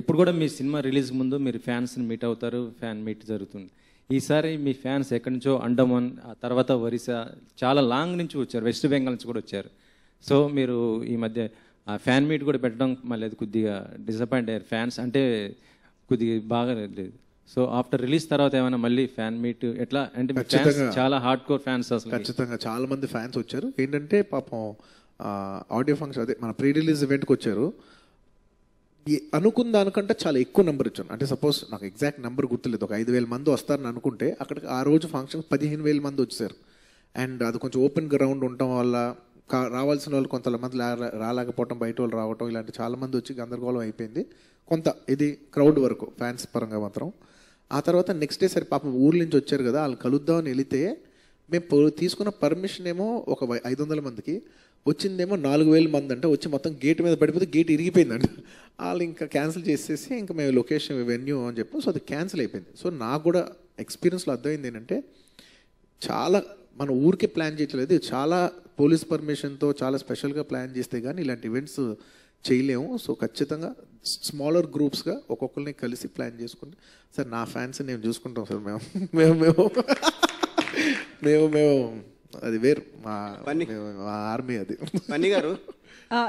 ఎప్పుడు కూడా మీ cinema release ముందు మీరు ఫ్యాన్స్ని మీట్ అవుతారు ఫ్యాన్ మీట్ జరుగుతుంది ఈసారి మీ ఫ్యాన్స్ ఎక్కడి నుంచో అండమాన్ ఆ తర్వాత ఒరిస్సా చాలా లాంగ్ నుంచి వచ్చారు వెస్ట్ బెంగాల్ నుంచి కూడా వచ్చారు సో మీరు ఈ మధ్య ఆ ఫ్యాన్ మీట్ కూడా పెట్టడం మళ్ళీ కొద్దిగా డిసప్పాయింట్ అయ్యారు ఫ్యాన్స్ అంటే కొద్దిగా బాగా లేదు సో ఆఫ్టర్ రిలీజ్ తర్వాత ఏమైనా మళ్ళీ ఫ్యాన్ మీట్ ఎట్లా అంటే ఫ్యాన్స్ చాలా హార్డ్ కోర్ ఫ్యాన్స్ అసలు ఖచ్చితంగా చాలా మంది ఫ్యాన్స్ వచ్చారు ఏంటంటే పాపం ఆడియో ఫంక్షన్ అదే మన ప్రీ రిలీజ్ ఈవెంట్కి వచ్చారు ఈ అనుకున్న దానికంటే చాలా ఎక్కువ నెంబర్ ఇచ్చాను అంటే సపోజ్ నాకు ఎగ్జాక్ట్ నెంబర్ గుర్తులేదు ఒక ఐదు వేల మంది వస్తారని అనుకుంటే అక్కడికి ఆ రోజు ఫంక్షన్ పదిహేను వేల మంది వచ్చారు అండ్ అది కొంచెం ఓపెన్ గ్రౌండ్ ఉండటం వల్ల రావాల్సిన వాళ్ళు కొంతమంది రాలేకపోవటం బయట వాళ్ళు రావటం ఇలాంటి చాలామంది వచ్చి గందరగోళం అయిపోయింది కొంత ఇది క్రౌడ్ వరకు ఫ్యాన్స్ పరంగా మాత్రం ఆ తర్వాత నెక్స్ట్ డే సరే పాపం ఊరి నుంచి వచ్చారు కదా వాళ్ళు కలుద్దామని వెళితే మేము తీసుకున్న పర్మిషన్ ఏమో ఒక ఐదు వందల మందికి వచ్చిందేమో నాలుగు వేల మంది అంటే వచ్చి మొత్తం గేట్ మీద పడిపోతే గేట్ ఇరిగిపోయిందండి వాళ్ళు ఇంకా క్యాన్సిల్ చేసేసి ఇంకా మేము లొకేషన్ వెన్యూ అని చెప్పి సో అది క్యాన్సిల్ అయిపోయింది సో నాకు కూడా ఎక్స్పీరియన్స్లో అర్థమైంది ఏంటంటే చాలా మన ఊరికే ప్లాన్ చేయట్లేదు చాలా పోలీస్ పర్మిషన్తో చాలా స్పెషల్గా ప్లాన్ చేస్తే కానీ ఇలాంటి ఈవెంట్స్ చేయలేము సో ఖచ్చితంగా స్మాలర్ గ్రూప్స్గా ఒక్కొక్కరిని కలిసి ప్లాన్ చేసుకుని సార్ నా ఫ్యాన్స్ నేను చూసుకుంటాం సార్ మేము మేము మేము మేము మేము అది వేరు మా ఆర్మీ అది పని గారు